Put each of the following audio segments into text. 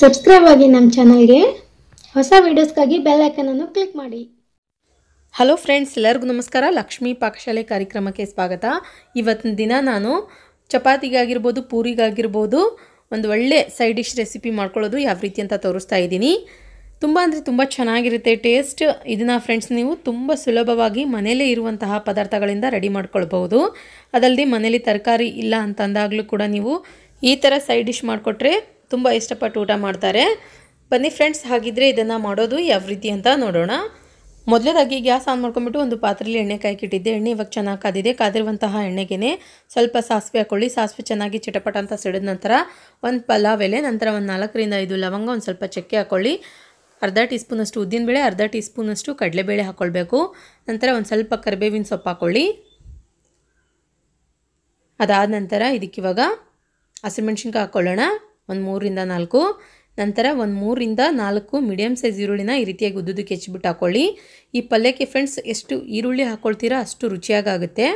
subscribe ಆಗಿ ನಮ್ಮ ಚಾನಲ್ಗೆ ಹೊಸ ವೀಡಿಯೋಸ್ಗಾಗಿ ಬೆಲ್ ಐಕನನ್ನು ಕ್ಲಿಕ್ ಮಾಡಿ ಹಲೋ ಫ್ರೆಂಡ್ಸ್ ಎಲ್ಲರಿಗೂ ನಮಸ್ಕಾರ ಲಕ್ಷ್ಮೀ ಪಾಕಶಾಲೆ ಕಾರ್ಯಕ್ರಮಕ್ಕೆ ಸ್ವಾಗತ ಇವತ್ತಿನ ದಿನ ನಾನು ಚಪಾತಿಗಾಗಿರ್ಬೋದು ಪೂರಿಗಾಗಿರ್ಬೋದು ಒಂದು ಒಳ್ಳೆ ಸೈಡ್ ಡಿಶ್ ರೆಸಿಪಿ ಮಾಡ್ಕೊಳ್ಳೋದು ಯಾವ ರೀತಿ ಅಂತ ತೋರಿಸ್ತಾ ಇದ್ದೀನಿ ತುಂಬ ಅಂದರೆ ತುಂಬ ಚೆನ್ನಾಗಿರುತ್ತೆ ಟೇಸ್ಟ್ ಇದನ್ನು ಫ್ರೆಂಡ್ಸ್ ನೀವು ತುಂಬ ಸುಲಭವಾಗಿ ಮನೆಯಲ್ಲೇ ಇರುವಂತಹ ಪದಾರ್ಥಗಳಿಂದ ರೆಡಿ ಮಾಡ್ಕೊಳ್ಬೋದು ಅದಲ್ಲದೆ ಮನೇಲಿ ತರಕಾರಿ ಇಲ್ಲ ಅಂತಂದಾಗಲೂ ಕೂಡ ನೀವು ಈ ಥರ ಸೈಡ್ ಡಿಶ್ ಮಾಡಿಕೊಟ್ರೆ ತುಂಬ ಇಷ್ಟಪಟ್ಟು ಊಟ ಮಾಡ್ತಾರೆ ಬನ್ನಿ ಫ್ರೆಂಡ್ಸ್ ಹಾಗಿದ್ರೆ ಇದನ್ನು ಮಾಡೋದು ಯಾವ ರೀತಿ ಅಂತ ನೋಡೋಣ ಮೊದಲೇದಾಗಿ ಗ್ಯಾಸ್ ಆನ್ ಮಾಡ್ಕೊಂಬಿಟ್ಟು ಒಂದು ಪಾತ್ರೆಯಲ್ಲಿ ಎಣ್ಣೆ ಕಾಯ್ಕಿಟ್ಟಿದ್ದೆ ಎಣ್ಣೆ ಇವಾಗ ಚೆನ್ನಾಗಿ ಕಾದಿದೆ ಕಾದಿರುವಂತಹ ಎಣ್ಣೆಗೆ ಸ್ವಲ್ಪ ಸಾಸಿವೆ ಹಾಕೊಳ್ಳಿ ಸಾಸಿವೆ ಚೆನ್ನಾಗಿ ಚಿಟಪಟ ಅಂತ ಸಿಡಿದ ನಂತರ ಒಂದು ಪಲಾವ್ ಎಲೆ ನಂತರ ಒಂದು ನಾಲ್ಕರಿಂದ ಐದು ಲವಂಗ ಒಂದು ಸ್ವಲ್ಪ ಚಕ್ಕೆ ಹಾಕ್ಕೊಳ್ಳಿ ಅರ್ಧ ಟೀ ಸ್ಪೂನಷ್ಟು ಉದ್ದಿನಬೇಳೆ ಅರ್ಧ ಟೀ ಸ್ಪೂನಷ್ಟು ಕಡಲೆಬೇಳೆ ಹಾಕ್ಕೊಳ್ಬೇಕು ನಂತರ ಒಂದು ಸ್ವಲ್ಪ ಕರಿಬೇವಿನ ಸೊಪ್ಪು ಹಾಕ್ಕೊಳ್ಳಿ ಅದಾದ ನಂತರ ಇದಕ್ಕಿವಾಗ ಹಸಿಮೆಣ್ಸಿನ್ಕಾಯಿ ಹಾಕ್ಕೊಳ್ಳೋಣ ಒಂದು ಮೂರಿಂದ ನಾಲ್ಕು ನಂತರ ಒಂದು ಮೂರಿಂದ ನಾಲ್ಕು ಮೀಡಿಯಮ್ ಸೈಜ್ ಈರುಳ್ಳಿನ ಈ ರೀತಿಯಾಗಿ ಉದ್ದುದಕ್ಕೆ ಹೆಚ್ಚಿಬಿಟ್ಟು ಹಾಕೊಳ್ಳಿ ಈ ಪಲ್ಯಕ್ಕೆ ಫ್ರೆಂಡ್ಸ್ ಎಷ್ಟು ಈರುಳ್ಳಿ ಹಾಕ್ಕೊಳ್ತೀರಾ ಅಷ್ಟು ರುಚಿಯಾಗುತ್ತೆ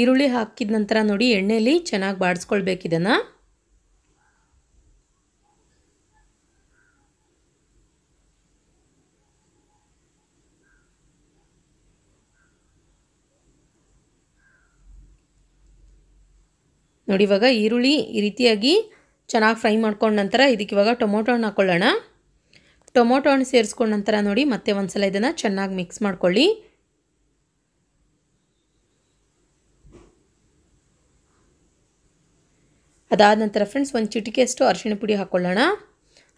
ಈರುಳ್ಳಿ ಹಾಕಿದ ನಂತರ ನೋಡಿ ಎಣ್ಣೆಯಲ್ಲಿ ಚೆನ್ನಾಗಿ ಬಾಡಿಸ್ಕೊಳ್ಬೇಕಿದನ್ನು ನೋಡಿ ಇವಾಗ ಈರುಳ್ಳಿ ಈ ರೀತಿಯಾಗಿ ಚೆನ್ನಾಗಿ ಫ್ರೈ ಮಾಡ್ಕೊಂಡ ನಂತರ ಇದಕ್ಕೆ ಇವಾಗ ಟೊಮೊಟೊ ಹಣ್ಣು ಹಾಕ್ಕೊಳ್ಳೋಣ ಟೊಮೊಟೊ ಹಣ್ಣು ಸೇರಿಸ್ಕೊಂಡ ನಂತರ ನೋಡಿ ಮತ್ತೆ ಒಂದು ಸಲ ಇದನ್ನು ಚೆನ್ನಾಗಿ ಮಿಕ್ಸ್ ಮಾಡ್ಕೊಳ್ಳಿ ಅದಾದ ನಂತರ ಫ್ರೆಂಡ್ಸ್ ಒಂದು ಚಿಟಿಕೆಯಷ್ಟು ಅರಿಶಿನ ಪುಡಿ ಹಾಕ್ಕೊಳ್ಳೋಣ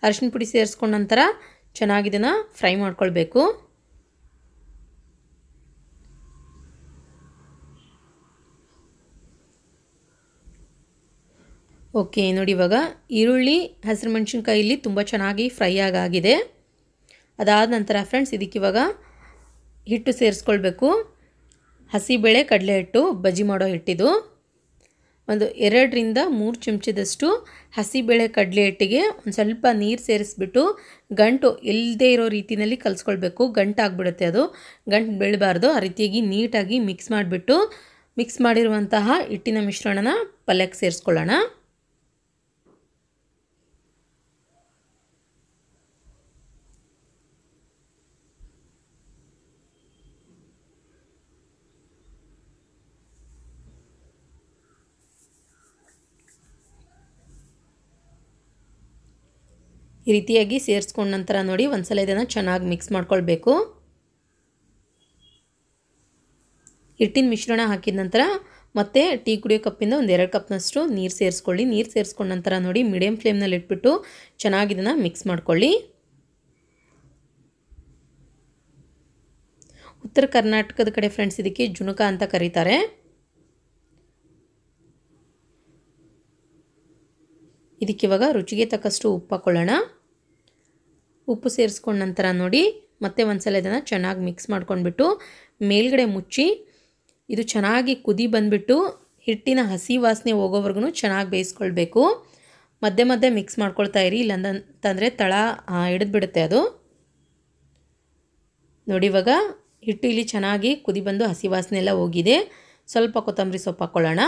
ಅರಿಶಿನ ಪುಡಿ ಸೇರಿಸ್ಕೊಂಡ ನಂತರ ಚೆನ್ನಾಗಿ ಇದನ್ನು ಫ್ರೈ ಮಾಡ್ಕೊಳ್ಬೇಕು ಓಕೆ ನೋಡಿ ಇವಾಗ ಈರುಳ್ಳಿ ಹಸಿರು ಮೆಣಸಿನ್ಕಾಯಿ ಇಲ್ಲಿ ತುಂಬ ಚೆನ್ನಾಗಿ ಫ್ರೈ ಆಗಾಗಿದೆ ಅದಾದ ನಂತರ ಫ್ರೆಂಡ್ಸ್ ಇದಕ್ಕೆ ಇವಾಗ ಹಿಟ್ಟು ಸೇರಿಸ್ಕೊಳ್ಬೇಕು ಹಸಿಬೇಳೆ ಕಡಲೆ ಹಿಟ್ಟು ಬಜ್ಜಿ ಮಾಡೋ ಹಿಟ್ಟಿದು ಒಂದು ಎರಡರಿಂದ ಮೂರು ಚಮಚದಷ್ಟು ಹಸಿಬೇಳೆ ಕಡಲೆ ಹಿಟ್ಟಿಗೆ ಒಂದು ಸ್ವಲ್ಪ ನೀರು ಸೇರಿಸ್ಬಿಟ್ಟು ಗಂಟು ಇಲ್ಲದೇ ಇರೋ ರೀತಿಯಲ್ಲಿ ಕಲಿಸ್ಕೊಳ್ಬೇಕು ಆಗಿಬಿಡುತ್ತೆ ಅದು ಗಂಟು ಬೀಳಬಾರ್ದು ಆ ರೀತಿಯಾಗಿ ನೀಟಾಗಿ ಮಿಕ್ಸ್ ಮಾಡಿಬಿಟ್ಟು ಮಿಕ್ಸ್ ಮಾಡಿರುವಂತಹ ಹಿಟ್ಟಿನ ಮಿಶ್ರಣನ ಪಲ್ಯಕ್ಕೆ ಸೇರಿಸ್ಕೊಳ್ಳೋಣ ಈ ರೀತಿಯಾಗಿ ಸೇರಿಸ್ಕೊಂಡ ನಂತರ ನೋಡಿ ಒಂದ್ಸಲ ಇದನ್ನು ಚೆನ್ನಾಗಿ ಮಿಕ್ಸ್ ಮಾಡ್ಕೊಳ್ಬೇಕು ಹಿಟ್ಟಿನ ಮಿಶ್ರಣ ಹಾಕಿದ ನಂತರ ಮತ್ತೆ ಟೀ ಕುಡಿಯೋ ಕಪ್ಪಿಂದ ಒಂದು ಎರಡು ಕಪ್ನಷ್ಟು ನೀರು ಸೇರಿಸ್ಕೊಳ್ಳಿ ನೀರು ಸೇರಿಸ್ಕೊಂಡ ನಂತರ ನೋಡಿ ಮೀಡಿಯಮ್ ಫ್ಲೇಮ್ನಲ್ಲಿ ಇಟ್ಬಿಟ್ಟು ಚೆನ್ನಾಗಿ ಇದನ್ನು ಮಿಕ್ಸ್ ಮಾಡ್ಕೊಳ್ಳಿ ಉತ್ತರ ಕರ್ನಾಟಕದ ಕಡೆ ಫ್ರೆಂಡ್ಸ್ ಇದಕ್ಕೆ ಜುಣುಕ ಅಂತ ಕರೀತಾರೆ ಇದಕ್ಕಿವಾಗ ರುಚಿಗೆ ತಕ್ಕಷ್ಟು ಉಪ್ಪು ಹಾಕ್ಕೊಳ್ಳೋಣ ಉಪ್ಪು ಸೇರಿಸ್ಕೊಂಡ ನಂತರ ನೋಡಿ ಮತ್ತೆ ಒಂದ್ಸಲ ಇದನ್ನು ಚೆನ್ನಾಗಿ ಮಿಕ್ಸ್ ಮಾಡ್ಕೊಂಡ್ಬಿಟ್ಟು ಮೇಲ್ಗಡೆ ಮುಚ್ಚಿ ಇದು ಚೆನ್ನಾಗಿ ಕುದಿ ಬಂದುಬಿಟ್ಟು ಹಿಟ್ಟಿನ ಹಸಿ ವಾಸನೆ ಹೋಗೋವರೆಗೂ ಚೆನ್ನಾಗಿ ಬೇಯಿಸ್ಕೊಳ್ಬೇಕು ಮಧ್ಯೆ ಮಧ್ಯೆ ಮಿಕ್ಸ್ ಮಾಡ್ಕೊಳ್ತಾ ಇರಿ ಇಲ್ಲಂತಂದರೆ ತಳ ಹಿಡಿದ್ಬಿಡುತ್ತೆ ಅದು ನೋಡಿ ಇವಾಗ ಹಿಟ್ಟು ಇಲ್ಲಿ ಚೆನ್ನಾಗಿ ಕುದಿ ಬಂದು ಹಸಿ ವಾಸನೆ ಎಲ್ಲ ಹೋಗಿದೆ ಸ್ವಲ್ಪ ಕೊತ್ತಂಬರಿ ಸೊಪ್ಪು ಹಾಕ್ಕೊಳ್ಳೋಣ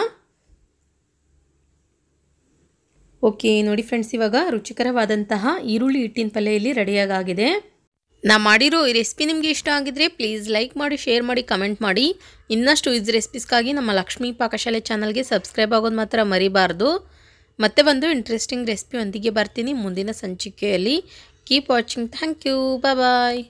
ಓಕೆ ನೋಡಿ ಫ್ರೆಂಡ್ಸ್ ಇವಾಗ ರುಚಿಕರವಾದಂತಹ ಈರುಳ್ಳಿ ಹಿಟ್ಟಿನ ಪಲ್ಯ ಇಲ್ಲಿ ರೆಡಿಯಾಗಿದೆ ನಾ ಮಾಡಿರೋ ಈ ರೆಸಿಪಿ ನಿಮಗೆ ಇಷ್ಟ ಆಗಿದ್ರೆ ಪ್ಲೀಸ್ ಲೈಕ್ ಮಾಡಿ ಶೇರ್ ಮಾಡಿ ಕಮೆಂಟ್ ಮಾಡಿ ಇನ್ನಷ್ಟು ಈಸ್ ರೆಸಿಪೀಸ್ಗಾಗಿ ನಮ್ಮ ಲಕ್ಷ್ಮೀ ಪಾಕಶಾಲೆ ಚಾನಲ್ಗೆ ಸಬ್ಸ್ಕ್ರೈಬ್ ಆಗೋದು ಮಾತ್ರ ಮರಿಬಾರ್ದು ಮತ್ತೆ ಒಂದು ಇಂಟ್ರೆಸ್ಟಿಂಗ್ ಒಂದಿಗೆ ಬರ್ತೀನಿ ಮುಂದಿನ ಸಂಚಿಕೆಯಲ್ಲಿ keep watching thank you bye